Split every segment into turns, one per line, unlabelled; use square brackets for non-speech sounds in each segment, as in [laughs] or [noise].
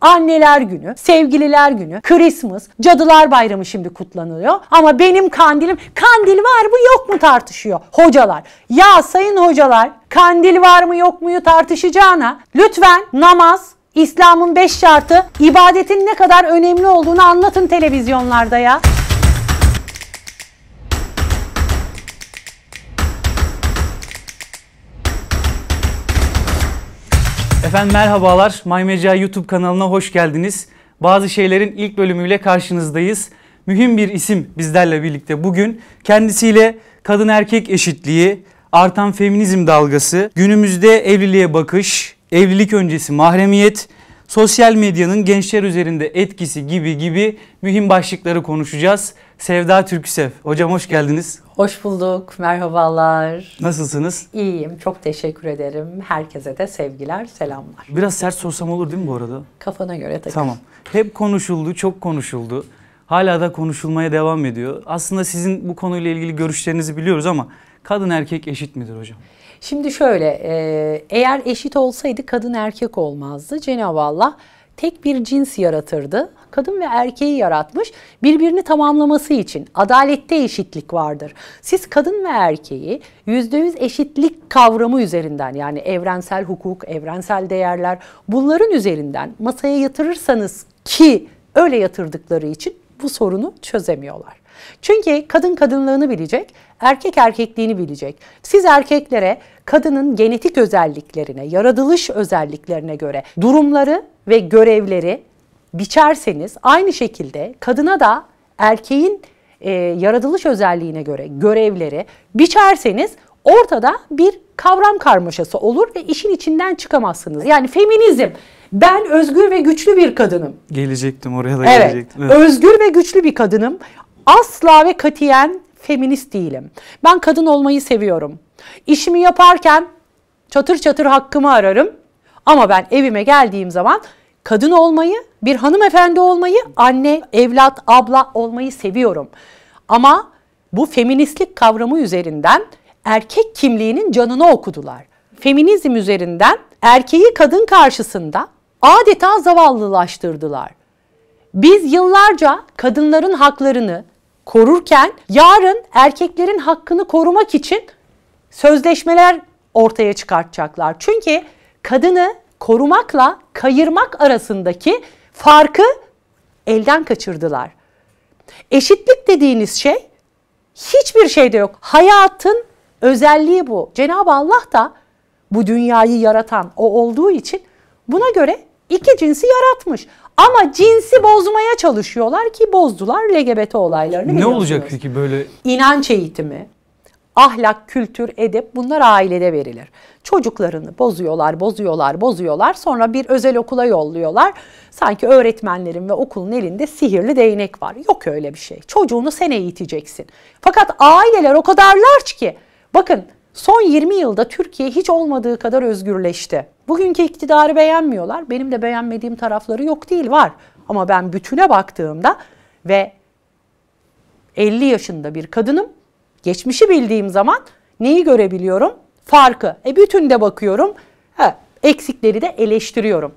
Anneler günü, sevgililer günü, Christmas, Cadılar Bayramı şimdi kutlanılıyor. Ama benim kandilim, kandil var mı yok mu tartışıyor hocalar. Ya sayın hocalar kandil var mı yok muyu tartışacağına lütfen namaz, İslam'ın beş şartı, ibadetin ne kadar önemli olduğunu anlatın televizyonlarda ya.
Efendim merhabalar. MyMeca YouTube kanalına hoş geldiniz. Bazı şeylerin ilk bölümüyle karşınızdayız. Mühim bir isim bizlerle birlikte bugün. Kendisiyle kadın erkek eşitliği, artan feminizm dalgası, günümüzde evliliğe bakış, evlilik öncesi mahremiyet, sosyal medyanın gençler üzerinde etkisi gibi gibi mühim başlıkları konuşacağız. Sevda Türksev, hocam hoş geldiniz.
Hoş bulduk, merhabalar. Nasılsınız? İyiyim, çok teşekkür ederim. Herkese de sevgiler, selamlar.
Biraz sert sorsam olur değil mi bu arada?
Kafana göre tabii. Tamam.
Hep konuşuldu, çok konuşuldu. Hala da konuşulmaya devam ediyor. Aslında sizin bu konuyla ilgili görüşlerinizi biliyoruz ama Kadın erkek eşit midir hocam?
Şimdi şöyle e, eğer eşit olsaydı kadın erkek olmazdı. Cenab-ı Allah tek bir cins yaratırdı. Kadın ve erkeği yaratmış birbirini tamamlaması için adalette eşitlik vardır. Siz kadın ve erkeği yüzde yüz eşitlik kavramı üzerinden yani evrensel hukuk, evrensel değerler bunların üzerinden masaya yatırırsanız ki öyle yatırdıkları için bu sorunu çözemiyorlar. Çünkü kadın kadınlığını bilecek, erkek erkekliğini bilecek. Siz erkeklere kadının genetik özelliklerine, yaratılış özelliklerine göre durumları ve görevleri biçerseniz aynı şekilde kadına da erkeğin e, yaratılış özelliğine göre görevleri biçerseniz ortada bir kavram karmaşası olur ve işin içinden çıkamazsınız. Yani feminizm ben özgür ve güçlü bir kadınım.
Gelecektim oraya da evet, gelecektim. Evet.
Özgür ve güçlü bir kadınım asla ve katiyen feminist değilim. Ben kadın olmayı seviyorum. İşimi yaparken çatır çatır hakkımı ararım. Ama ben evime geldiğim zaman kadın olmayı, bir hanımefendi olmayı, anne, evlat, abla olmayı seviyorum. Ama bu feministlik kavramı üzerinden erkek kimliğinin canını okudular. Feminizm üzerinden erkeği kadın karşısında adeta zavallılaştırdılar. Biz yıllarca kadınların haklarını, korurken yarın erkeklerin hakkını korumak için sözleşmeler ortaya çıkartacaklar. Çünkü kadını korumakla kayırmak arasındaki farkı elden kaçırdılar. Eşitlik dediğiniz şey hiçbir şeyde yok. Hayatın özelliği bu. Cenab-ı Allah da bu dünyayı yaratan o olduğu için buna göre iki cinsi yaratmış. Ama cinsi bozmaya çalışıyorlar ki bozdular LGBT olaylarını. Ne olacak peki böyle? İnanç eğitimi, ahlak, kültür, edep bunlar ailede verilir. Çocuklarını bozuyorlar, bozuyorlar, bozuyorlar. Sonra bir özel okula yolluyorlar. Sanki öğretmenlerin ve okulun elinde sihirli değnek var. Yok öyle bir şey. Çocuğunu sen eğiteceksin. Fakat aileler o kadar large ki bakın Son 20 yılda Türkiye hiç olmadığı kadar özgürleşti. Bugünkü iktidarı beğenmiyorlar. Benim de beğenmediğim tarafları yok değil var. Ama ben bütüne baktığımda ve 50 yaşında bir kadınım. Geçmişi bildiğim zaman neyi görebiliyorum? Farkı. E bütün de bakıyorum. He, eksikleri de eleştiriyorum.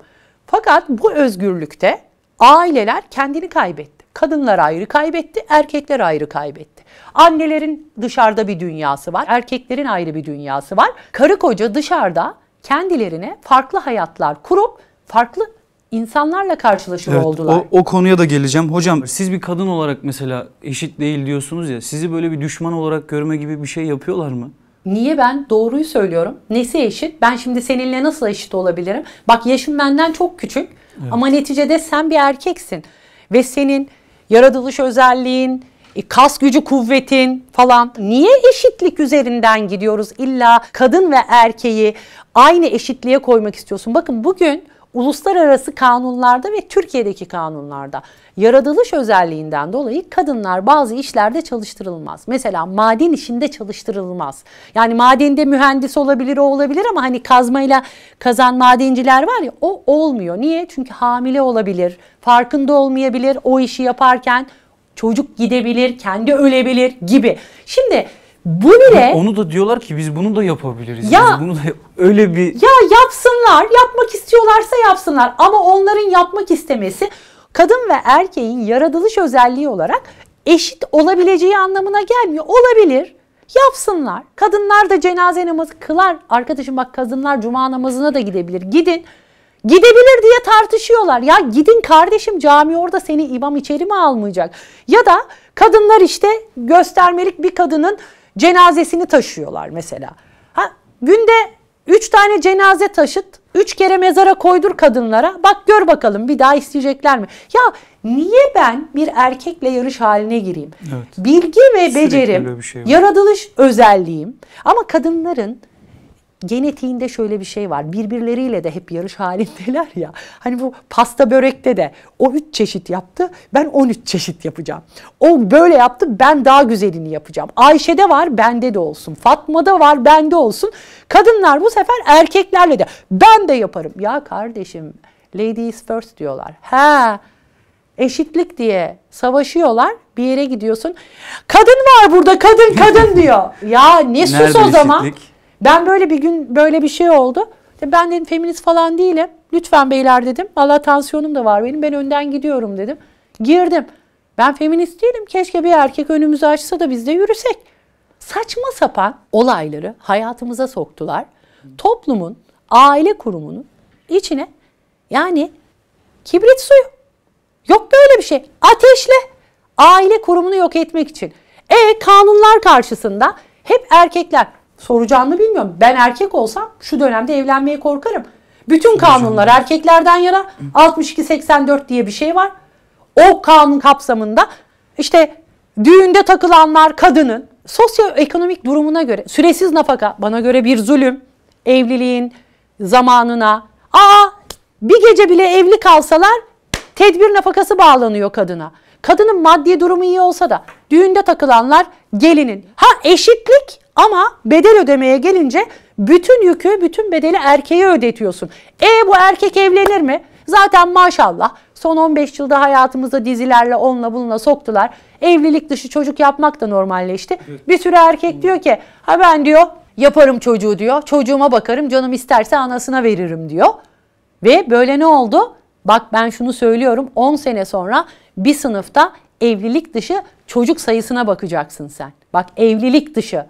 Fakat bu özgürlükte aileler kendini kaybetti. Kadınlar ayrı kaybetti, erkekler ayrı kaybetti. Annelerin dışarıda bir dünyası var. Erkeklerin ayrı bir dünyası var. Karı koca dışarıda kendilerine farklı hayatlar kurup farklı insanlarla karşılaşma evet, oldular.
O, o konuya da geleceğim. Hocam siz bir kadın olarak mesela eşit değil diyorsunuz ya. Sizi böyle bir düşman olarak görme gibi bir şey yapıyorlar mı?
Niye ben doğruyu söylüyorum? Nesi eşit? Ben şimdi seninle nasıl eşit olabilirim? Bak yaşım benden çok küçük evet. ama neticede sen bir erkeksin ve senin yaratılış özelliğin, e, kas gücü kuvvetin falan. Niye eşitlik üzerinden gidiyoruz? illa kadın ve erkeği aynı eşitliğe koymak istiyorsun. Bakın bugün uluslararası kanunlarda ve Türkiye'deki kanunlarda yaratılış özelliğinden dolayı kadınlar bazı işlerde çalıştırılmaz. Mesela maden işinde çalıştırılmaz. Yani madende mühendis olabilir o olabilir ama hani kazmayla kazan madenciler var ya o olmuyor. Niye? Çünkü hamile olabilir, farkında olmayabilir o işi yaparken Çocuk gidebilir, kendi ölebilir gibi. Şimdi bu bile...
Onu da diyorlar ki biz bunu da yapabiliriz. Ya, biz bunu da öyle bir...
Ya yapsınlar, yapmak istiyorlarsa yapsınlar. Ama onların yapmak istemesi kadın ve erkeğin yaratılış özelliği olarak eşit olabileceği anlamına gelmiyor. Olabilir. Yapsınlar. Kadınlar da cenaze namazı kılar. Arkadaşım bak kadınlar cuma namazına da gidebilir. Gidin. Gidebilir diye tartışıyorlar. Ya gidin kardeşim cami orada seni imam içeri mi almayacak? Ya da kadınlar işte göstermelik bir kadının cenazesini taşıyorlar mesela. Ha, günde 3 tane cenaze taşıt, 3 kere mezara koydur kadınlara. Bak gör bakalım bir daha isteyecekler mi? Ya niye ben bir erkekle yarış haline gireyim? Evet. Bilgi ve Sürekli becerim, şey yaratılış özelliğim ama kadınların genetiğinde şöyle bir şey var. Birbirleriyle de hep yarış halindeler ya. Hani bu pasta börekte de o üç çeşit yaptı. Ben on üç çeşit yapacağım. O böyle yaptı. Ben daha güzelini yapacağım. Ayşe'de var bende de olsun. Fatma'da var bende olsun. Kadınlar bu sefer erkeklerle de ben de yaparım. Ya kardeşim ladies first diyorlar. Ha eşitlik diye savaşıyorlar. Bir yere gidiyorsun. Kadın var burada kadın kadın diyor. Ya ne sus Nerede o zaman. Ben böyle bir gün böyle bir şey oldu. Ben dedim feminist falan değilim. Lütfen beyler dedim. Valla tansiyonum da var benim. Ben önden gidiyorum dedim. Girdim. Ben feminist değilim. Keşke bir erkek önümüzü açsa da biz de yürüsek. Saçma sapan olayları hayatımıza soktular. Toplumun, aile kurumunun içine yani kibrit suyu. Yok böyle bir şey. Ateşle aile kurumunu yok etmek için. E kanunlar karşısında hep erkekler Soracağını bilmiyorum. Ben erkek olsam şu dönemde evlenmeye korkarım. Bütün kanunlar erkeklerden yana 62-84 diye bir şey var. O kanun kapsamında işte düğünde takılanlar kadının sosyoekonomik durumuna göre süresiz nafaka bana göre bir zulüm evliliğin zamanına aa bir gece bile evli kalsalar tedbir nafakası bağlanıyor kadına. Kadının maddi durumu iyi olsa da düğünde takılanlar gelinin. Ha eşitlik ama bedel ödemeye gelince bütün yükü, bütün bedeli erkeğe ödetiyorsun. E bu erkek evlenir mi? Zaten maşallah son 15 yılda hayatımızda dizilerle onunla bununla soktular. Evlilik dışı çocuk yapmak da normalleşti. Bir sürü erkek diyor ki ha ben diyor yaparım çocuğu diyor. Çocuğuma bakarım canım isterse anasına veririm diyor. Ve böyle ne oldu? Bak ben şunu söylüyorum 10 sene sonra bir sınıfta evlilik dışı çocuk sayısına bakacaksın sen. Bak evlilik dışı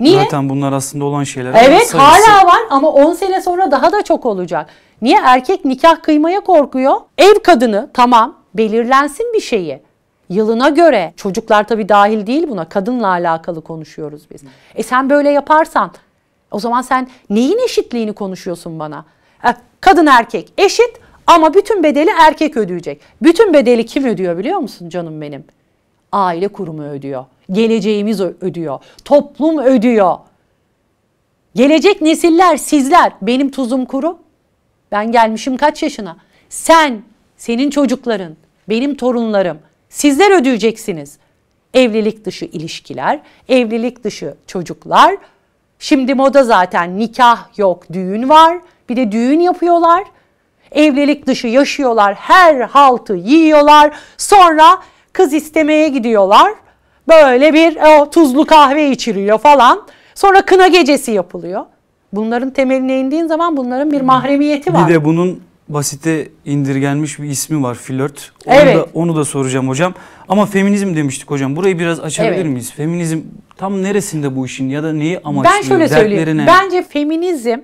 Niye?
Zaten bunlar aslında olan şeyler. Evet sayısı. hala
var ama 10 sene sonra daha da çok olacak. Niye erkek nikah kıymaya korkuyor? Ev kadını tamam belirlensin bir şeyi. Yılına göre çocuklar tabii dahil değil buna kadınla alakalı konuşuyoruz biz. E sen böyle yaparsan o zaman sen neyin eşitliğini konuşuyorsun bana? E, kadın erkek eşit ama bütün bedeli erkek ödeyecek. Bütün bedeli kim ödüyor biliyor musun canım benim? Aile kurumu ödüyor geleceğimiz ödüyor. Toplum ödüyor. Gelecek nesiller sizler. Benim tuzum kuru. Ben gelmişim kaç yaşına? Sen, senin çocukların, benim torunlarım. Sizler ödeyeceksiniz. Evlilik dışı ilişkiler, evlilik dışı çocuklar. Şimdi moda zaten nikah yok, düğün var. Bir de düğün yapıyorlar. Evlilik dışı yaşıyorlar, her haltı yiyorlar. Sonra kız istemeye gidiyorlar. Böyle bir e, o tuzlu kahve içiriyor falan. Sonra kına gecesi yapılıyor. Bunların temeline indiğin zaman bunların bir mahremiyeti var. Bir de
bunun basite indirgenmiş bir ismi var flört. Onu evet. da onu da soracağım hocam. Ama feminizm demiştik hocam. Burayı biraz açabilir evet. miyiz? Feminizm tam neresinde bu işin ya da neyi amaçlıyor? Ben şöyle Dertlerine... söyleyeyim. Bence
feminizm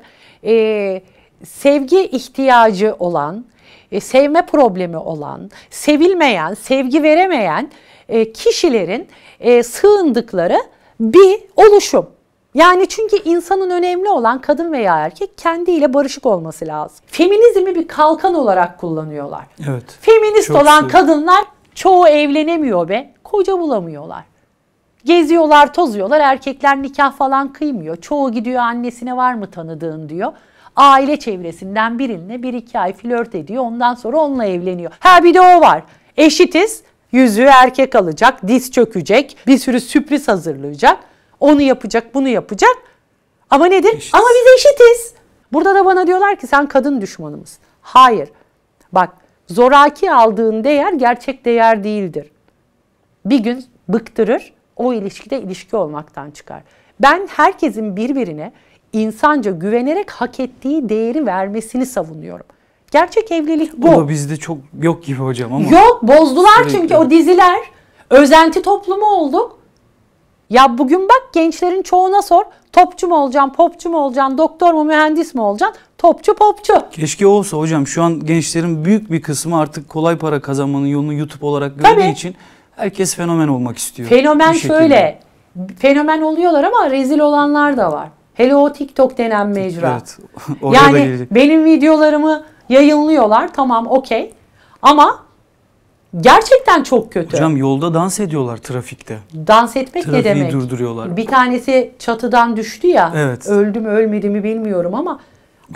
e, sevgi ihtiyacı olan, e, sevme problemi olan, sevilmeyen, sevgi veremeyen e, kişilerin e, sığındıkları bir oluşum. Yani çünkü insanın önemli olan kadın veya erkek kendiyle barışık olması lazım. Feminizmi bir kalkan olarak kullanıyorlar. Evet. Feminist olan seviyorum. kadınlar çoğu evlenemiyor be. Koca bulamıyorlar. Geziyorlar, tozuyorlar. Erkekler nikah falan kıymıyor. Çoğu gidiyor annesine var mı tanıdığın diyor. Aile çevresinden birine bir iki ay flört ediyor. Ondan sonra onunla evleniyor. Ha bir de o var. Eşitiz. Yüzüğü erkek alacak, diz çökecek, bir sürü sürpriz hazırlayacak. Onu yapacak, bunu yapacak. Ama nedir? Eşitiz. Ama biz eşitiz. Burada da bana diyorlar ki sen kadın düşmanımız. Hayır. Bak zoraki aldığın değer gerçek değer değildir. Bir gün bıktırır, o ilişkide ilişki olmaktan çıkar. Ben herkesin birbirine insanca güvenerek hak ettiği değeri vermesini savunuyorum. Gerçek evlilik bu. O da bizde
çok yok
gibi hocam ama. Yok bozdular Sürekli. çünkü o diziler. Özenti toplumu olduk. Ya bugün bak gençlerin çoğuna sor. Topçu mu olacaksın, popçu mu olacaksın, doktor mu, mühendis mi olacaksın? Topçu popçu.
Keşke olsa hocam. Şu an gençlerin büyük bir kısmı artık kolay para kazanmanın yolunu YouTube olarak gördüğü Tabii. için herkes fenomen olmak istiyor. Fenomen şöyle.
Fenomen oluyorlar ama rezil olanlar da var. Hele o TikTok denen mecra. Evet. [laughs] orada Yani benim videolarımı Yayınlıyorlar tamam okey. Ama gerçekten çok kötü. Hocam
yolda dans ediyorlar trafikte.
Dans etmek Trafiği ne demek?
durduruyorlar. Bir
tanesi çatıdan düştü ya. Evet. Öldü mü ölmedi mi bilmiyorum ama.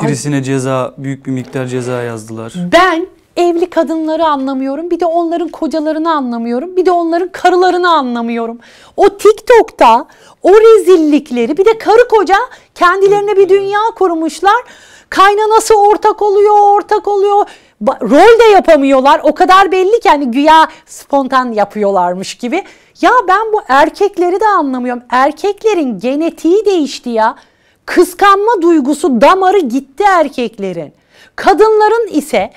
Birisine ceza büyük bir miktar ceza yazdılar.
Ben evli kadınları anlamıyorum. Bir de onların kocalarını anlamıyorum. Bir de onların karılarını anlamıyorum. O TikTok'ta o rezillikleri bir de karı koca kendilerine bir dünya kurmuşlar. Kaynanası ortak oluyor, ortak oluyor. Rol de yapamıyorlar. O kadar belli ki hani güya spontan yapıyorlarmış gibi. Ya ben bu erkekleri de anlamıyorum. Erkeklerin genetiği değişti ya. Kıskanma duygusu damarı gitti erkeklerin. Kadınların ise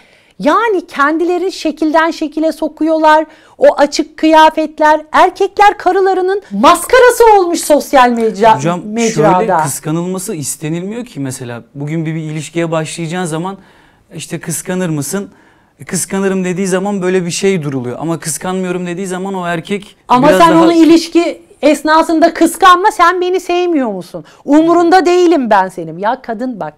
yani kendileri şekilden şekile sokuyorlar. O açık kıyafetler, erkekler karılarının maskarası olmuş sosyal medya. Hocam, mecrada. Hocam şöyle
kıskanılması istenilmiyor ki mesela. Bugün bir, bir ilişkiye başlayacağın zaman işte kıskanır mısın? E, kıskanırım dediği zaman böyle bir şey duruluyor. Ama kıskanmıyorum dediği zaman o erkek Ama biraz sen daha... onu
ilişki esnasında kıskanma sen beni sevmiyor musun? Umurunda değilim ben senin. Ya kadın bak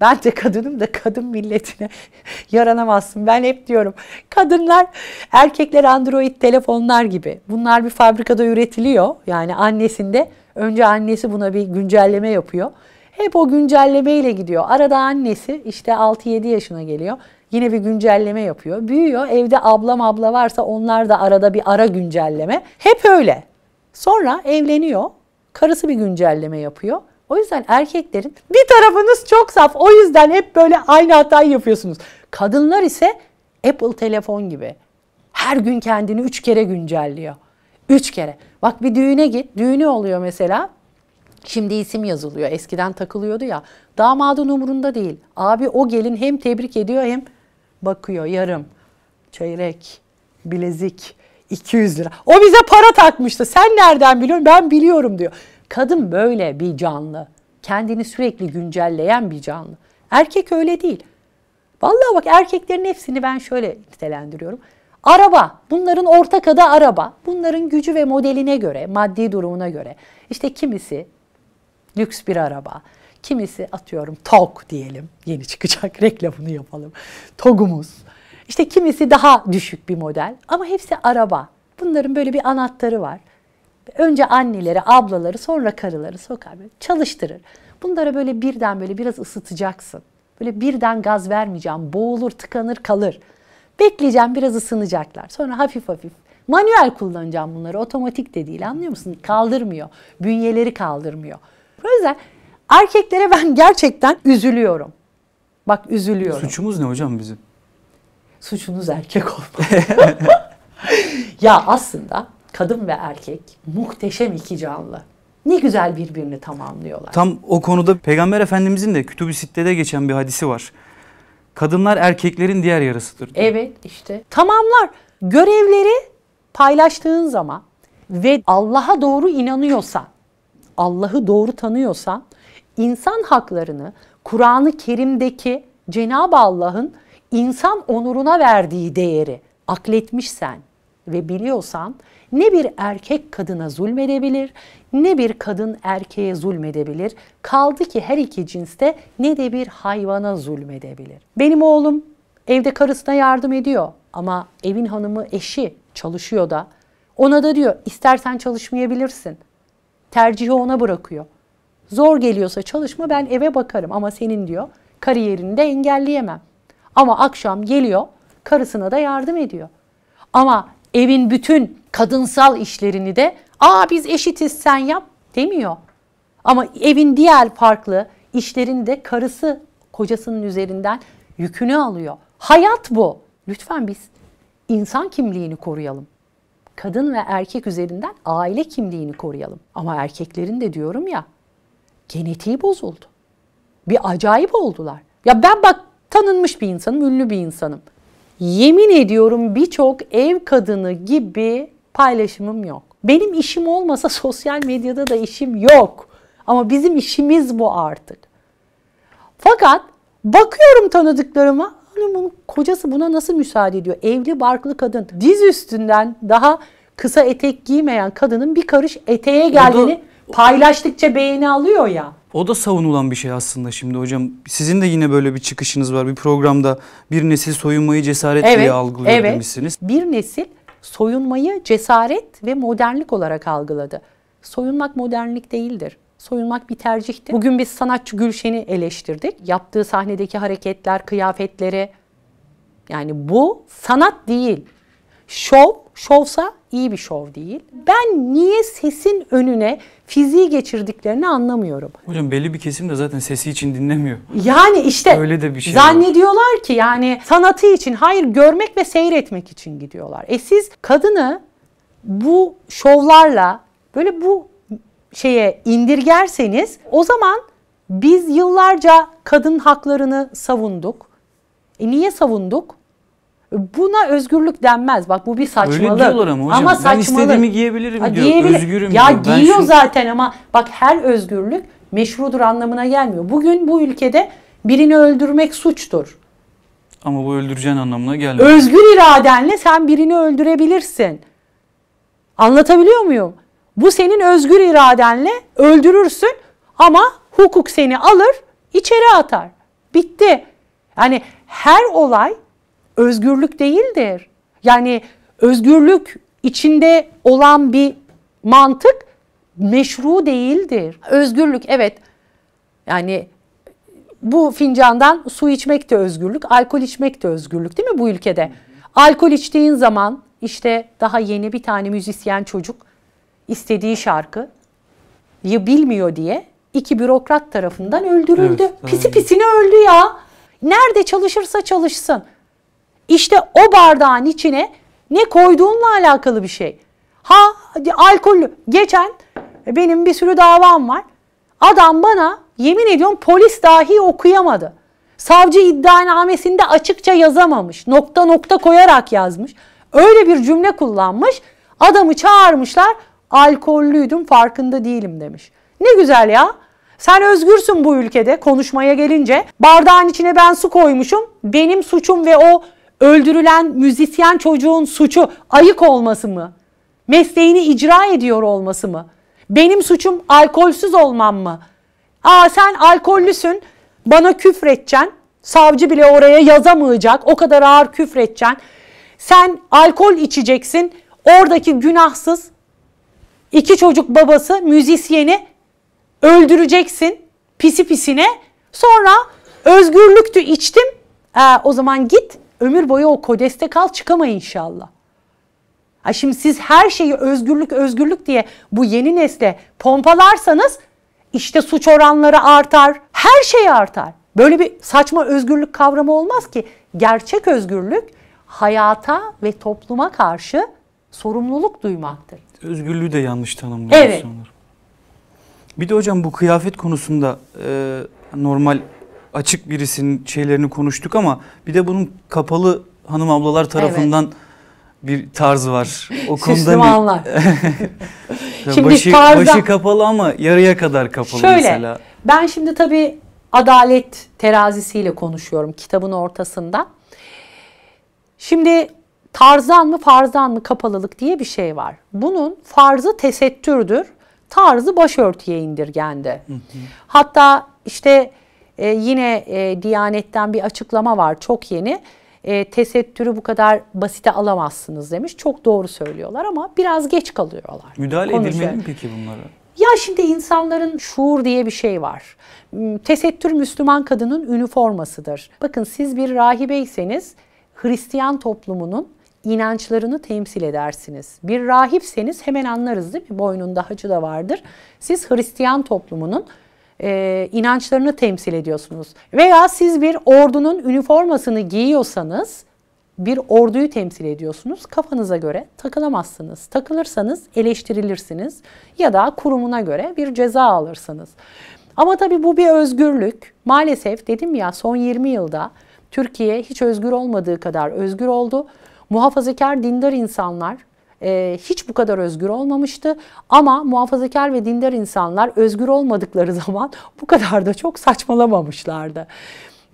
Bence kadınım da kadın milletine [laughs] yaranamazsın. Ben hep diyorum kadınlar erkekler Android telefonlar gibi. Bunlar bir fabrikada üretiliyor. Yani annesinde önce annesi buna bir güncelleme yapıyor. Hep o güncellemeyle gidiyor. Arada annesi işte 6-7 yaşına geliyor. Yine bir güncelleme yapıyor. Büyüyor. Evde ablam abla varsa onlar da arada bir ara güncelleme. Hep öyle. Sonra evleniyor. Karısı bir güncelleme yapıyor. O yüzden erkeklerin bir tarafınız çok saf. O yüzden hep böyle aynı hatayı yapıyorsunuz. Kadınlar ise Apple telefon gibi. Her gün kendini üç kere güncelliyor. Üç kere. Bak bir düğüne git. Düğünü oluyor mesela. Şimdi isim yazılıyor. Eskiden takılıyordu ya. Damadın umurunda değil. Abi o gelin hem tebrik ediyor hem bakıyor yarım. Çeyrek, bilezik, 200 lira. O bize para takmıştı. Sen nereden biliyorsun? Ben biliyorum diyor. Kadın böyle bir canlı. Kendini sürekli güncelleyen bir canlı. Erkek öyle değil. Vallahi bak erkeklerin hepsini ben şöyle nitelendiriyorum. Araba, bunların ortak adı araba. Bunların gücü ve modeline göre, maddi durumuna göre. İşte kimisi lüks bir araba, kimisi atıyorum TOG diyelim. Yeni çıkacak [laughs] reklamını yapalım. TOG'umuz. İşte kimisi daha düşük bir model ama hepsi araba. Bunların böyle bir anahtarı var. Önce anneleri, ablaları, sonra karıları sokar. Böyle çalıştırır. Bunlara böyle birden böyle biraz ısıtacaksın. Böyle birden gaz vermeyeceğim. Boğulur, tıkanır, kalır. Bekleyeceğim biraz ısınacaklar. Sonra hafif hafif. Manuel kullanacağım bunları. Otomatik de değil anlıyor musun? Kaldırmıyor. Bünyeleri kaldırmıyor. O yüzden erkeklere ben [laughs] gerçekten üzülüyorum. Bak üzülüyorum.
Suçumuz ne hocam bizim?
Suçunuz erkek olmak. [laughs] [laughs] ya aslında kadın ve erkek muhteşem iki canlı. Ne güzel birbirini tamamlıyorlar.
Tam o konuda Peygamber Efendimizin de Kütüb-i Sitte'de geçen bir hadisi var. Kadınlar erkeklerin diğer yarısıdır.
Diyor. Evet işte. Tamamlar. Görevleri paylaştığın zaman ve Allah'a doğru inanıyorsan, Allah'ı doğru tanıyorsan insan haklarını Kur'an-ı Kerim'deki Cenab-ı Allah'ın insan onuruna verdiği değeri akletmişsen ve biliyorsan ne bir erkek kadına zulmedebilir ne bir kadın erkeğe zulmedebilir. Kaldı ki her iki cinste ne de bir hayvana zulmedebilir. Benim oğlum evde karısına yardım ediyor ama evin hanımı eşi çalışıyor da ona da diyor istersen çalışmayabilirsin. Tercihi ona bırakıyor. Zor geliyorsa çalışma ben eve bakarım ama senin diyor kariyerini de engelleyemem. Ama akşam geliyor karısına da yardım ediyor. Ama evin bütün kadınsal işlerini de ''Aa biz eşitiz sen yap'' demiyor. Ama evin diğer farklı işlerinde karısı kocasının üzerinden yükünü alıyor. Hayat bu. Lütfen biz insan kimliğini koruyalım. Kadın ve erkek üzerinden aile kimliğini koruyalım. Ama erkeklerin de diyorum ya genetiği bozuldu. Bir acayip oldular. Ya ben bak tanınmış bir insanım, ünlü bir insanım. Yemin ediyorum birçok ev kadını gibi paylaşımım yok. Benim işim olmasa [laughs] sosyal medyada da işim yok. Ama bizim işimiz bu artık. Fakat bakıyorum tanıdıklarıma hanımın kocası buna nasıl müsaade ediyor? Evli barklı kadın diz üstünden daha kısa etek giymeyen kadının bir karış eteğe geldiğini da, paylaştıkça beğeni alıyor ya.
O da savunulan bir şey aslında şimdi hocam. Sizin de yine böyle bir çıkışınız var. Bir programda bir nesil soyunmayı cesaret evet, algılıyor evet. demişsiniz.
Bir nesil soyunmayı cesaret ve modernlik olarak algıladı. Soyunmak modernlik değildir. Soyunmak bir tercihtir. Bugün biz sanatçı Gülşen'i eleştirdik. Yaptığı sahnedeki hareketler, kıyafetleri. Yani bu sanat değil. Şov, şovsa iyi bir şov değil. Ben niye sesin önüne fiziği geçirdiklerini anlamıyorum.
Hocam belli bir kesim de zaten sesi için dinlemiyor. Yani işte öyle
de bir şey. Zannediyorlar var. ki yani sanatı için hayır görmek ve seyretmek için gidiyorlar. E siz kadını bu şovlarla böyle bu şeye indirgerseniz o zaman biz yıllarca kadın haklarını savunduk. E niye savunduk? Buna özgürlük denmez. Bak bu bir saçmalık. Öyle diyorlar ama hocam. Ama saçmalık. Ben istediğimi giyebilirim ha, diyor. Giyebilir. Özgürüm ya diyor. giyiyor şu... zaten ama bak her özgürlük meşrudur anlamına gelmiyor. Bugün bu ülkede birini öldürmek suçtur.
Ama bu öldüreceğin anlamına gelmiyor. Özgür
iradenle sen birini öldürebilirsin. Anlatabiliyor muyum? Bu senin özgür iradenle öldürürsün ama hukuk seni alır, içeri atar. Bitti. Yani her olay özgürlük değildir. Yani özgürlük içinde olan bir mantık meşru değildir. Özgürlük evet yani bu fincandan su içmek de özgürlük, alkol içmek de özgürlük değil mi bu ülkede? Alkol içtiğin zaman işte daha yeni bir tane müzisyen çocuk istediği şarkıyı bilmiyor diye iki bürokrat tarafından öldürüldü. Evet, aynen. Pisi pisine öldü ya. Nerede çalışırsa çalışsın. İşte o bardağın içine ne koyduğunla alakalı bir şey. Ha alkollü. Geçen e, benim bir sürü davam var. Adam bana yemin ediyorum polis dahi okuyamadı. Savcı iddianamesinde açıkça yazamamış. Nokta nokta koyarak yazmış. Öyle bir cümle kullanmış. Adamı çağırmışlar. Alkollüydüm farkında değilim demiş. Ne güzel ya. Sen özgürsün bu ülkede konuşmaya gelince. Bardağın içine ben su koymuşum. Benim suçum ve o Öldürülen müzisyen çocuğun suçu ayık olması mı? Mesleğini icra ediyor olması mı? Benim suçum alkolsüz olmam mı? Aa sen alkollüsün bana küfredeceksin. Savcı bile oraya yazamayacak. O kadar ağır küfredeceksin. Sen alkol içeceksin. Oradaki günahsız iki çocuk babası müzisyeni öldüreceksin pisi pisine. Sonra özgürlüktü içtim. Ee, o zaman git Ömür boyu o kodeste kal çıkama inşallah. Ha şimdi siz her şeyi özgürlük özgürlük diye bu yeni nesle pompalarsanız işte suç oranları artar, her şey artar. Böyle bir saçma özgürlük kavramı olmaz ki. Gerçek özgürlük hayata ve topluma karşı sorumluluk duymaktır.
Özgürlüğü de yanlış tanımlıyor evet. insanlar. Bir de hocam bu kıyafet konusunda e, normal açık birisinin şeylerini konuştuk ama bir de bunun kapalı hanım ablalar tarafından evet. bir tarz var. O konuda bir... [laughs] şimdi başı, tarzda... başı kapalı ama yarıya kadar kapalı Şöyle, mesela.
Ben şimdi tabii adalet terazisiyle konuşuyorum kitabın ortasında. Şimdi tarzdan mı farzdan mı kapalılık diye bir şey var. Bunun farzı tesettürdür, tarzı başörtüye indirgendi. Hatta işte e, yine e, Diyanet'ten bir açıklama var çok yeni. E, tesettürü bu kadar basite alamazsınız demiş. Çok doğru söylüyorlar ama biraz geç kalıyorlar. Müdahale konuşuyor. edilmeli mi peki bunlara? Ya şimdi insanların şuur diye bir şey var. Hmm, tesettür Müslüman kadının üniformasıdır. Bakın siz bir rahibeyseniz Hristiyan toplumunun inançlarını temsil edersiniz. Bir rahipseniz hemen anlarız değil mi? Boynunda hacı da vardır. Siz Hristiyan toplumunun e, inançlarını temsil ediyorsunuz. Veya siz bir ordunun üniformasını giyiyorsanız bir orduyu temsil ediyorsunuz. Kafanıza göre takılamazsınız. Takılırsanız eleştirilirsiniz ya da kurumuna göre bir ceza alırsınız. Ama tabii bu bir özgürlük. Maalesef dedim ya son 20 yılda Türkiye hiç özgür olmadığı kadar özgür oldu. Muhafazakar dindar insanlar e, hiç bu kadar özgür olmamıştı. Ama muhafazakar ve dindar insanlar özgür olmadıkları [laughs] zaman bu kadar da çok saçmalamamışlardı.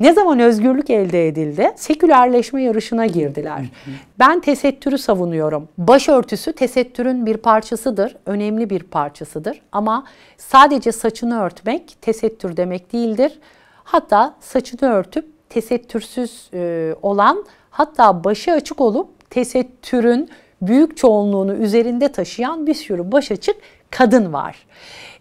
Ne zaman özgürlük elde edildi? Sekülerleşme yarışına girdiler. Ben tesettürü savunuyorum. Başörtüsü tesettürün bir parçasıdır, önemli bir parçasıdır. Ama sadece saçını örtmek tesettür demek değildir. Hatta saçını örtüp tesettürsüz e, olan, hatta başı açık olup tesettürün büyük çoğunluğunu üzerinde taşıyan bir sürü baş açık kadın var.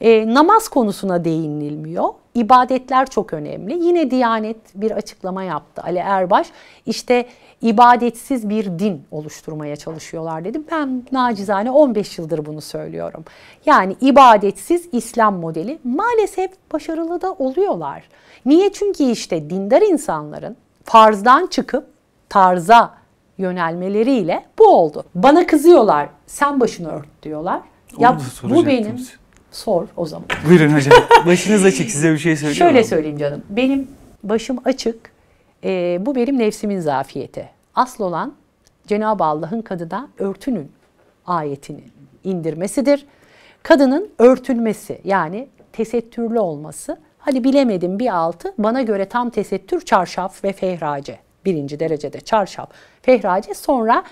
E, namaz konusuna değinilmiyor. İbadetler çok önemli. Yine Diyanet bir açıklama yaptı Ali Erbaş. İşte ibadetsiz bir din oluşturmaya çalışıyorlar dedi. Ben nacizane 15 yıldır bunu söylüyorum. Yani ibadetsiz İslam modeli maalesef başarılı da oluyorlar. Niye? Çünkü işte dindar insanların farzdan çıkıp tarza yönelmeleriyle bu oldu. Bana kızıyorlar. Sen başını ört diyorlar. ya bu benim sor o zaman.
Buyurun hocam. Başınız açık size bir şey söyleyeyim. Şöyle söyleyeyim
canım. Benim başım açık. Ee, bu benim nefsimin zafiyeti. Asıl olan Cenab-ı Allah'ın kadına örtünün ayetini indirmesidir. Kadının örtülmesi yani tesettürlü olması. Hadi bilemedim bir altı bana göre tam tesettür çarşaf ve fehrace birinci derecede çarşaf, fehrace sonra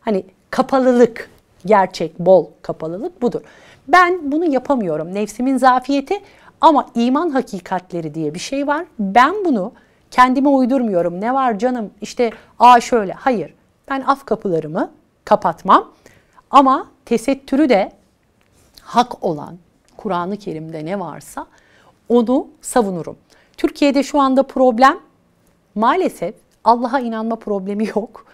hani kapalılık, gerçek bol kapalılık budur. Ben bunu yapamıyorum. Nefsimin zafiyeti ama iman hakikatleri diye bir şey var. Ben bunu kendime uydurmuyorum. Ne var canım işte aa şöyle. Hayır. Ben af kapılarımı kapatmam. Ama tesettürü de hak olan Kur'an-ı Kerim'de ne varsa onu savunurum. Türkiye'de şu anda problem maalesef Allah'a inanma problemi yok.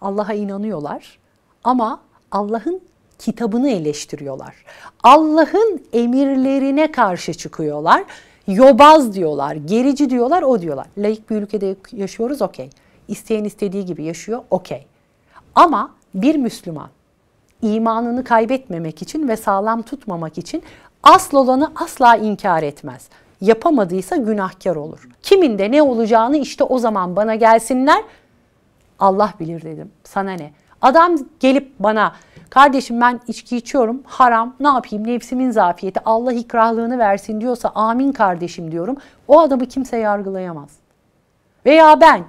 Allah'a inanıyorlar ama Allah'ın kitabını eleştiriyorlar. Allah'ın emirlerine karşı çıkıyorlar. Yobaz diyorlar, gerici diyorlar, o diyorlar. Layık bir ülkede yaşıyoruz okey. İsteyen istediği gibi yaşıyor okey. Ama bir Müslüman imanını kaybetmemek için ve sağlam tutmamak için asıl olanı asla inkar etmez yapamadıysa günahkar olur. Kimin de ne olacağını işte o zaman bana gelsinler. Allah bilir dedim. Sana ne? Adam gelip bana kardeşim ben içki içiyorum haram ne yapayım nefsimin zafiyeti Allah ikrahlığını versin diyorsa amin kardeşim diyorum. O adamı kimse yargılayamaz. Veya ben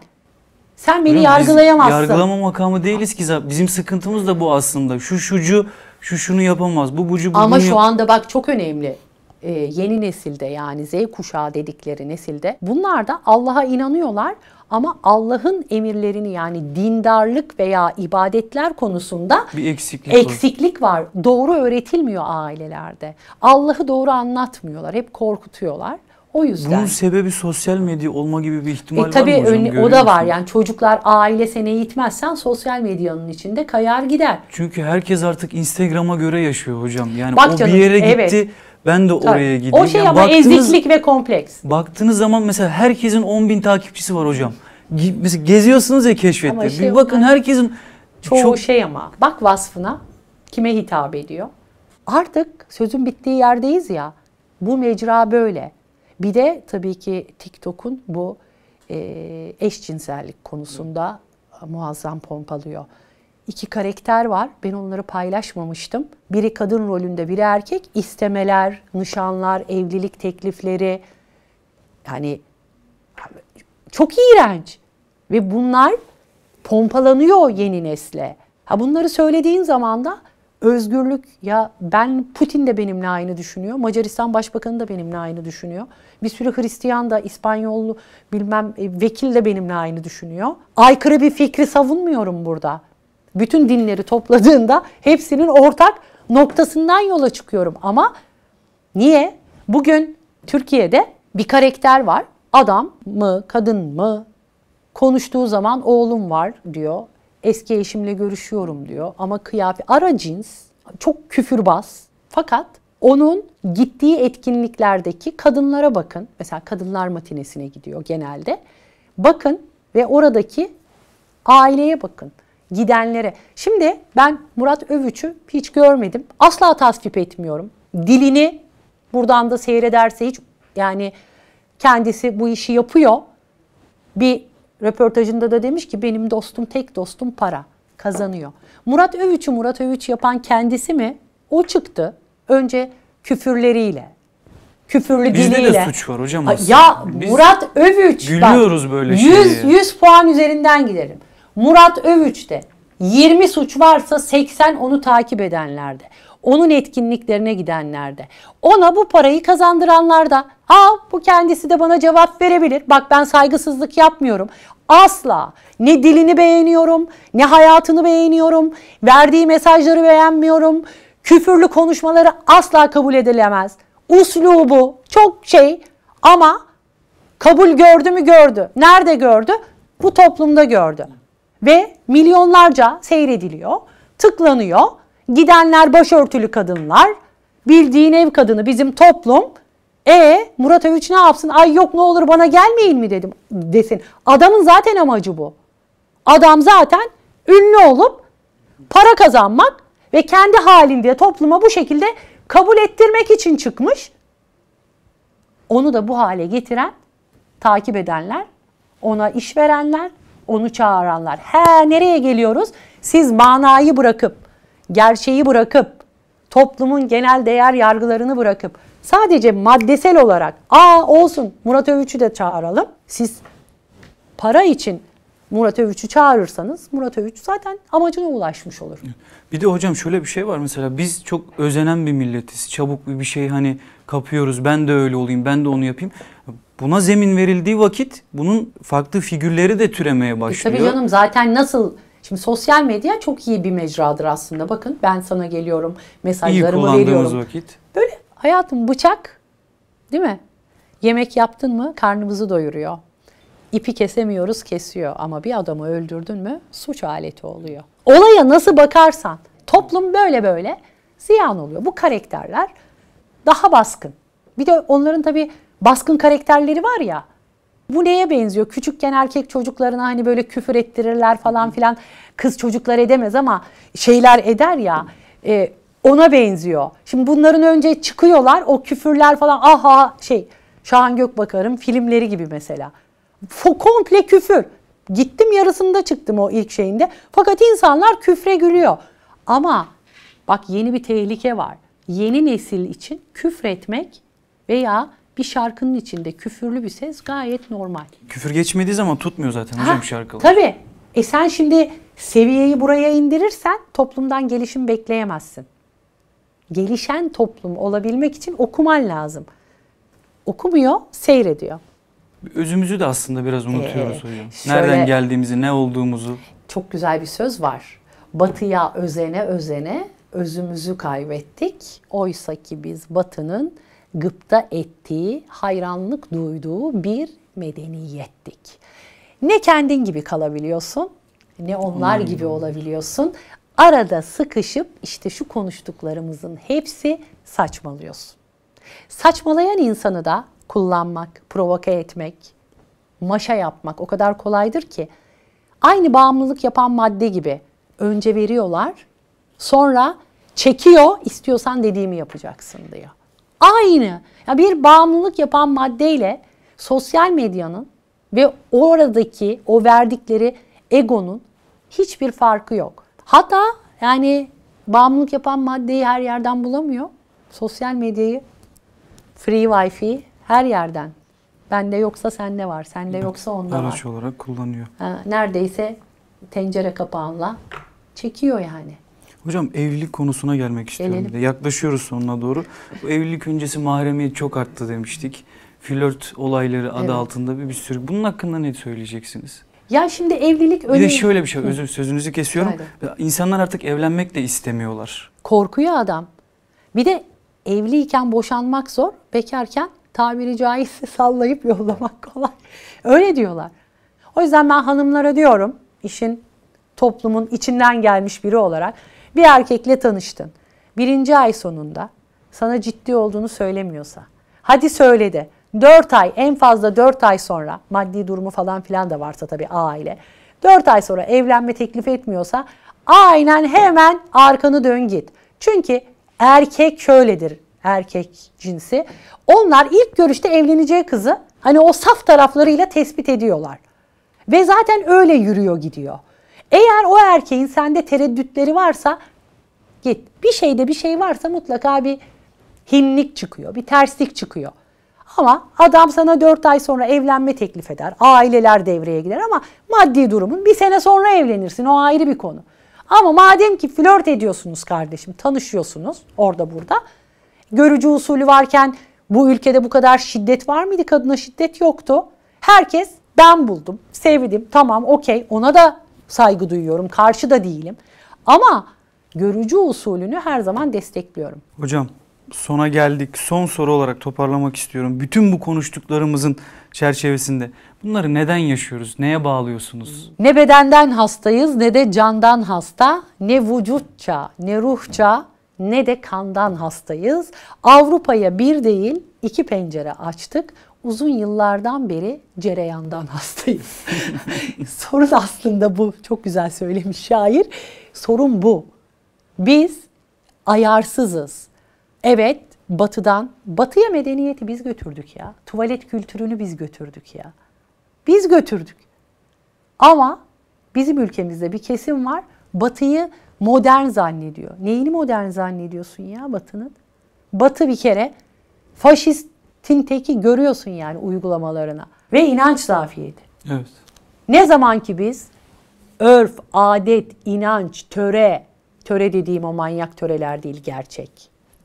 sen beni Bilmiyorum, yargılayamazsın. yargılama
makamı değiliz ki zaten. Bizim sıkıntımız da bu aslında. Şu şucu şu şunu yapamaz. Bu bucu bu Ama şu anda
bak çok önemli e, yeni nesilde yani Z kuşağı dedikleri nesilde bunlar da Allah'a inanıyorlar ama Allah'ın emirlerini yani dindarlık veya ibadetler konusunda bir
eksiklik, eksiklik
var. Doğru öğretilmiyor ailelerde. Allah'ı doğru anlatmıyorlar. Hep korkutuyorlar. O yüzden. Bunun
sebebi sosyal medya olma gibi bir ihtimal e, tabii var mı hocam? Tabii o da var yani
çocuklar aile seni eğitmezsen sosyal medyanın içinde kayar gider.
Çünkü herkes artık Instagram'a göre yaşıyor hocam. Yani Bak o canım, bir yere gitti. Evet ben de oraya Tabii. gideyim. O şey yani ama baktığınız, eziklik
ve kompleks.
Baktığınız zaman mesela herkesin 10 bin takipçisi var hocam. Mesela geziyorsunuz ya keşfette. Işte bir şey bakın
herkesin çoğu çok... şey ama bak vasfına kime hitap ediyor. Artık sözün bittiği yerdeyiz ya. Bu mecra böyle. Bir de tabii ki TikTok'un bu e, eşcinsellik konusunda muazzam pompalıyor iki karakter var. Ben onları paylaşmamıştım. Biri kadın rolünde, biri erkek. İstemeler, nişanlar, evlilik teklifleri yani çok iğrenç. Ve bunlar pompalanıyor yeni nesle. Ha bunları söylediğin zaman da özgürlük ya ben Putin de benimle aynı düşünüyor. Macaristan Başbakanı da benimle aynı düşünüyor. Bir sürü Hristiyan da İspanyollu bilmem e, vekil de benimle aynı düşünüyor. Aykırı bir fikri savunmuyorum burada bütün dinleri topladığında hepsinin ortak noktasından yola çıkıyorum. Ama niye? Bugün Türkiye'de bir karakter var. Adam mı, kadın mı? Konuştuğu zaman oğlum var diyor. Eski eşimle görüşüyorum diyor. Ama kıyafet ara cins çok küfürbaz. Fakat onun gittiği etkinliklerdeki kadınlara bakın. Mesela kadınlar matinesine gidiyor genelde. Bakın ve oradaki aileye bakın gidenlere. Şimdi ben Murat Övüç'ü hiç görmedim. Asla tasvip etmiyorum. Dilini buradan da seyrederse hiç yani kendisi bu işi yapıyor. Bir röportajında da demiş ki benim dostum tek dostum para kazanıyor. Murat Övüç'ü Murat Övüç yapan kendisi mi? O çıktı. Önce küfürleriyle, küfürlü Bizde diliyle. Bizde de suç
var hocam aslında. Ya Biz Murat
Övüç. Gülüyoruz bak, böyle 100, şeye. 100 puan üzerinden giderim. Murat Övüç'te 20 suç varsa 80 onu takip edenlerde. Onun etkinliklerine gidenlerde. Ona bu parayı kazandıranlarda. Ha bu kendisi de bana cevap verebilir. Bak ben saygısızlık yapmıyorum. Asla ne dilini beğeniyorum, ne hayatını beğeniyorum, verdiği mesajları beğenmiyorum. Küfürlü konuşmaları asla kabul edilemez. Uslubu çok şey ama kabul gördü mü gördü. Nerede gördü? Bu toplumda gördü ve milyonlarca seyrediliyor, tıklanıyor. Gidenler başörtülü kadınlar, bildiğin ev kadını bizim toplum. E Murat Övüç ne yapsın? Ay yok ne olur bana gelmeyin mi dedim desin. Adamın zaten amacı bu. Adam zaten ünlü olup para kazanmak ve kendi halinde topluma bu şekilde kabul ettirmek için çıkmış. Onu da bu hale getiren, takip edenler, ona iş verenler onu çağıranlar. He nereye geliyoruz? Siz manayı bırakıp, gerçeği bırakıp, toplumun genel değer yargılarını bırakıp sadece maddesel olarak aa olsun Murat Övüç'ü de çağıralım. Siz para için Murat Övüç'ü çağırırsanız Murat Övüç zaten amacına ulaşmış olur.
Bir de hocam şöyle bir şey var mesela biz çok özenen bir milletiz. Çabuk bir şey hani kapıyoruz. Ben de öyle olayım, ben de onu yapayım. Buna zemin verildiği vakit bunun farklı figürleri de türemeye başlıyor. E tabii canım
zaten nasıl Şimdi sosyal medya çok iyi bir mecradır aslında. Bakın ben sana geliyorum, mesajlarımı iyi veriyorum. vakit. Böyle hayatım bıçak değil mi? Yemek yaptın mı karnımızı doyuruyor. İpi kesemiyoruz kesiyor ama bir adamı öldürdün mü suç aleti oluyor. Olaya nasıl bakarsan toplum böyle böyle ziyan oluyor. Bu karakterler daha baskın. Bir de onların tabii baskın karakterleri var ya. Bu neye benziyor? Küçükken erkek çocuklarına hani böyle küfür ettirirler falan filan. Kız çocuklar edemez ama şeyler eder ya. E, ona benziyor. Şimdi bunların önce çıkıyorlar o küfürler falan aha şey Şahan Gökbakar'ın filmleri gibi mesela. Fo komple küfür. Gittim yarısında çıktım o ilk şeyinde. Fakat insanlar küfre gülüyor. Ama bak yeni bir tehlike var yeni nesil için küfretmek veya bir şarkının içinde küfürlü bir ses gayet normal.
Küfür geçmediği zaman tutmuyor zaten ha, hocam şarkılar. Tabii.
E sen şimdi seviyeyi buraya indirirsen toplumdan gelişim bekleyemezsin. Gelişen toplum olabilmek için okuman lazım. Okumuyor, seyrediyor.
Özümüzü de aslında biraz unutuyoruz ee, hocam. Şöyle, Nereden geldiğimizi, ne olduğumuzu.
Çok güzel bir söz var. Batıya özene özene özümüzü kaybettik. Oysa ki biz Batı'nın gıpta ettiği, hayranlık duyduğu bir medeniyettik. Ne kendin gibi kalabiliyorsun, ne onlar gibi olabiliyorsun. Arada sıkışıp işte şu konuştuklarımızın hepsi saçmalıyorsun. Saçmalayan insanı da kullanmak, provoke etmek, maşa yapmak o kadar kolaydır ki. Aynı bağımlılık yapan madde gibi önce veriyorlar, Sonra çekiyor istiyorsan dediğimi yapacaksın diyor. Aynı. Ya bir bağımlılık yapan maddeyle sosyal medyanın ve oradaki o verdikleri egonun hiçbir farkı yok. Hatta yani bağımlılık yapan maddeyi her yerden bulamıyor. Sosyal medyayı, free wifi her yerden. Bende yoksa sende var, sende yoksa onda araç var. Araç
olarak kullanıyor.
neredeyse tencere kapağınla çekiyor yani.
Hocam evlilik konusuna gelmek istiyorum. Gelelim. Yaklaşıyoruz sonuna doğru. Bu evlilik öncesi mahremiyet çok arttı demiştik. Flört olayları adı evet. altında bir, bir sürü. Bunun hakkında ne söyleyeceksiniz?
Ya şimdi evlilik öyle... Bir de şöyle bir şey, özür
sözünüzü kesiyorum. Aynen. İnsanlar artık evlenmek de istemiyorlar.
Korkuyor adam. Bir de evliyken boşanmak zor, bekarken tabiri caizse sallayıp yollamak kolay. Öyle diyorlar. O yüzden ben hanımlara diyorum, işin toplumun içinden gelmiş biri olarak bir erkekle tanıştın. Birinci ay sonunda sana ciddi olduğunu söylemiyorsa. Hadi söyle de. 4 ay en fazla 4 ay sonra maddi durumu falan filan da varsa tabii aile. 4 ay sonra evlenme teklif etmiyorsa aynen hemen arkanı dön git. Çünkü erkek şöyledir erkek cinsi. Onlar ilk görüşte evleneceği kızı hani o saf taraflarıyla tespit ediyorlar. Ve zaten öyle yürüyor gidiyor. Eğer o erkeğin sende tereddütleri varsa git. Bir şeyde bir şey varsa mutlaka bir hinlik çıkıyor, bir terslik çıkıyor. Ama adam sana 4 ay sonra evlenme teklif eder. Aileler devreye girer ama maddi durumun bir sene sonra evlenirsin o ayrı bir konu. Ama madem ki flört ediyorsunuz kardeşim, tanışıyorsunuz orada burada. Görücü usulü varken bu ülkede bu kadar şiddet var mıydı? Kadına şiddet yoktu. Herkes ben buldum, sevdim, tamam okey ona da saygı duyuyorum. Karşı da değilim. Ama görücü usulünü her zaman destekliyorum.
Hocam sona geldik. Son soru olarak toparlamak istiyorum. Bütün bu konuştuklarımızın çerçevesinde bunları neden yaşıyoruz? Neye bağlıyorsunuz?
Ne bedenden hastayız ne de candan hasta, ne vücutça, ne ruhça, ne de kandan hastayız. Avrupa'ya bir değil iki pencere açtık uzun yıllardan beri cereyandan [laughs] hastayız. Sorun aslında bu. Çok güzel söylemiş şair. Sorun bu. Biz ayarsızız. Evet batıdan, batıya medeniyeti biz götürdük ya. Tuvalet kültürünü biz götürdük ya. Biz götürdük. Ama bizim ülkemizde bir kesim var. Batıyı modern zannediyor. Neyini modern zannediyorsun ya batının? Batı bir kere faşist Tintek'i görüyorsun yani uygulamalarına. Ve inanç zafiyeti. Evet. Ne zaman ki biz örf, adet, inanç, töre, töre dediğim o manyak töreler değil gerçek.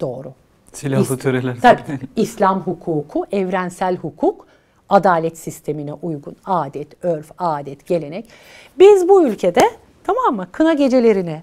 Doğru.
Silahlı İs- töreler.
Tabii. İslam hukuku, evrensel hukuk adalet sistemine uygun adet, örf, adet, gelenek. Biz bu ülkede tamam mı kına gecelerini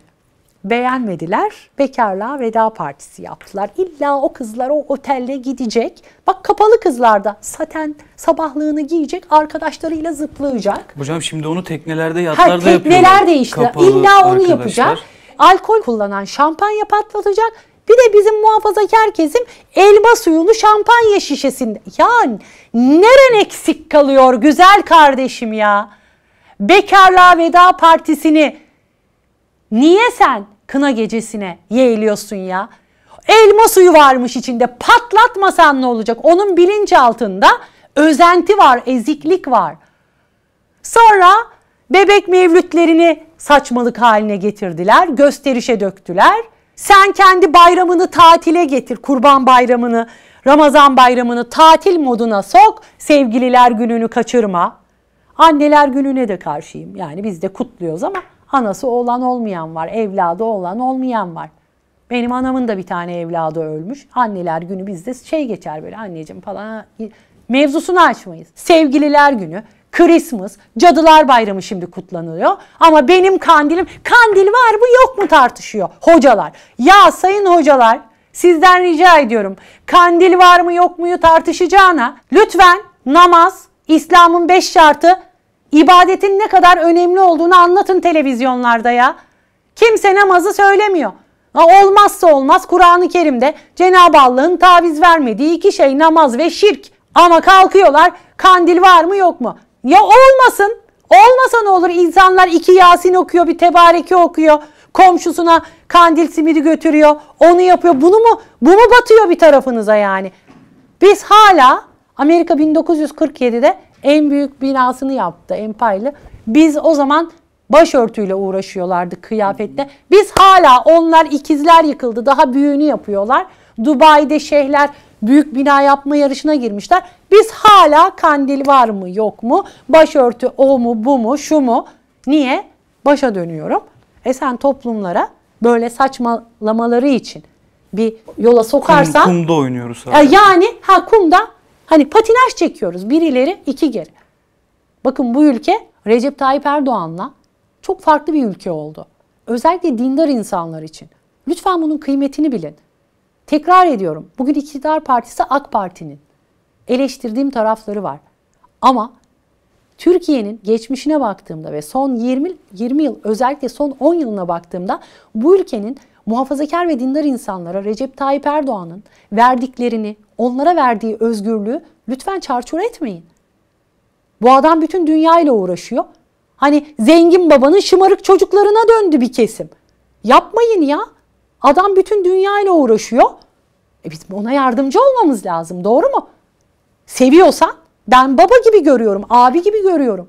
beğenmediler. Bekarlığa veda partisi yaptılar. İlla o kızlar o otelle gidecek. Bak kapalı kızlarda saten sabahlığını giyecek, arkadaşlarıyla zıplayacak.
Hocam şimdi onu teknelerde, yatlarda ha, tekneler yapıyorlar. Tekneler değişti. İlla onu arkadaşlar. yapacak.
Alkol kullanan şampanya patlatacak. Bir de bizim muhafazakar kesim elma suyunu şampanya şişesinde. Yani neren eksik kalıyor güzel kardeşim ya? Bekarlığa veda partisini Niye sen kına gecesine yeğiliyorsun ya? Elma suyu varmış içinde patlatmasan ne olacak? Onun bilinç altında özenti var, eziklik var. Sonra bebek mevlütlerini saçmalık haline getirdiler, gösterişe döktüler. Sen kendi bayramını tatile getir, kurban bayramını, Ramazan bayramını tatil moduna sok, sevgililer gününü kaçırma. Anneler gününe de karşıyım. Yani biz de kutluyoruz ama Anası olan olmayan var, evladı olan olmayan var. Benim anamın da bir tane evladı ölmüş. Anneler günü bizde şey geçer böyle anneciğim falan. Mevzusunu açmayız. Sevgililer günü, Christmas, Cadılar Bayramı şimdi kutlanıyor. Ama benim kandilim, kandil var mı yok mu tartışıyor hocalar. Ya sayın hocalar sizden rica ediyorum. Kandil var mı yok muyu tartışacağına lütfen namaz, İslam'ın beş şartı İbadetin ne kadar önemli olduğunu anlatın televizyonlarda ya. Kimse namazı söylemiyor. Ha, olmazsa olmaz Kur'an-ı Kerim'de Cenab-ı Allah'ın taviz vermediği iki şey namaz ve şirk. Ama kalkıyorlar kandil var mı yok mu? Ya olmasın. Olmasa ne olur? İnsanlar iki Yasin okuyor, bir Tebareki okuyor. Komşusuna kandil simidi götürüyor. Onu yapıyor. Bunu mu bu mu batıyor bir tarafınıza yani? Biz hala Amerika 1947'de en büyük binasını yaptı Empire'lı. Biz o zaman başörtüyle uğraşıyorlardı kıyafette. Biz hala onlar ikizler yıkıldı. Daha büyüğünü yapıyorlar. Dubai'de şeyhler büyük bina yapma yarışına girmişler. Biz hala kandil var mı yok mu? Başörtü o mu bu mu şu mu? Niye? Başa dönüyorum. E sen toplumlara böyle saçmalamaları için bir yola sokarsan. Kum, kumda oynuyoruz. Hala. E yani ha kumda Hani patinaj çekiyoruz. Bir ileri, iki geri. Bakın bu ülke Recep Tayyip Erdoğan'la çok farklı bir ülke oldu. Özellikle dindar insanlar için. Lütfen bunun kıymetini bilin. Tekrar ediyorum. Bugün iktidar partisi AK Parti'nin eleştirdiğim tarafları var. Ama Türkiye'nin geçmişine baktığımda ve son 20 20 yıl özellikle son 10 yılına baktığımda bu ülkenin muhafazakar ve dindar insanlara Recep Tayyip Erdoğan'ın verdiklerini, onlara verdiği özgürlüğü lütfen çarçur etmeyin. Bu adam bütün dünyayla uğraşıyor. Hani zengin babanın şımarık çocuklarına döndü bir kesim. Yapmayın ya. Adam bütün dünyayla uğraşıyor. E biz ona yardımcı olmamız lazım doğru mu? Seviyorsan ben baba gibi görüyorum, abi gibi görüyorum.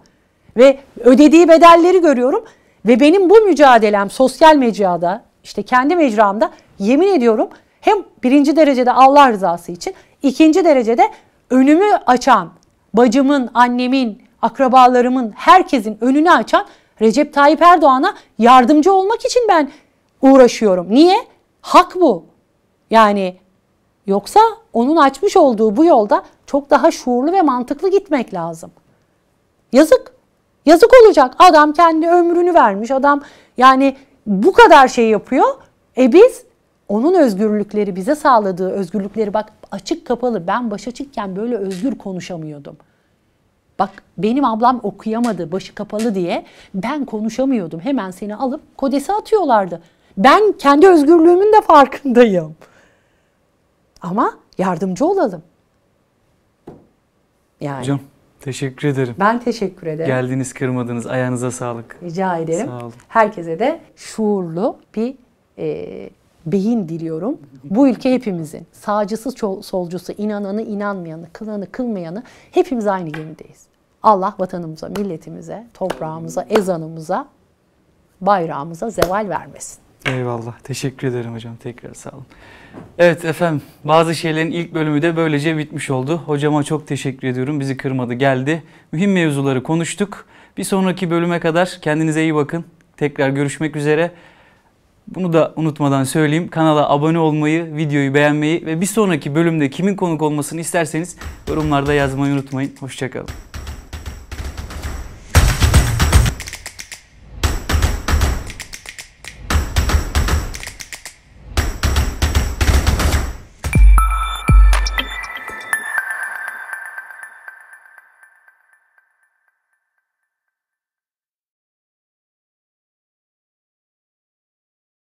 Ve ödediği bedelleri görüyorum. Ve benim bu mücadelem sosyal mecrada, işte kendi mecramda yemin ediyorum hem birinci derecede Allah rızası için, ikinci derecede önümü açan, bacımın, annemin, akrabalarımın, herkesin önünü açan Recep Tayyip Erdoğan'a yardımcı olmak için ben uğraşıyorum. Niye? Hak bu. Yani yoksa onun açmış olduğu bu yolda çok daha şuurlu ve mantıklı gitmek lazım. Yazık. Yazık olacak. Adam kendi ömrünü vermiş. Adam yani bu kadar şey yapıyor. E biz onun özgürlükleri bize sağladığı özgürlükleri bak açık kapalı ben başa açıkken böyle özgür konuşamıyordum. Bak benim ablam okuyamadı başı kapalı diye ben konuşamıyordum. Hemen seni alıp kodesi atıyorlardı. Ben kendi özgürlüğümün de farkındayım. Ama yardımcı olalım. Yani. Hocam
teşekkür ederim.
Ben teşekkür ederim. Geldiniz
kırmadınız. Ayağınıza sağlık.
Rica ederim. Sağ olun. Herkese de şuurlu bir e, beyin diliyorum. Bu ülke hepimizin. Sağcısı, solcusu, inananı, inanmayanı, kılanı, kılmayanı hepimiz aynı gemideyiz. Allah vatanımıza, milletimize, toprağımıza, ezanımıza, bayrağımıza zeval vermesin.
Eyvallah. Teşekkür ederim hocam. Tekrar sağ olun. Evet efendim bazı şeylerin ilk bölümü de böylece bitmiş oldu. Hocama çok teşekkür ediyorum. Bizi kırmadı geldi. Mühim mevzuları konuştuk. Bir sonraki bölüme kadar kendinize iyi bakın. Tekrar görüşmek üzere. Bunu da unutmadan söyleyeyim. Kanala abone olmayı, videoyu beğenmeyi ve bir sonraki bölümde kimin konuk olmasını isterseniz yorumlarda yazmayı unutmayın. Hoşçakalın.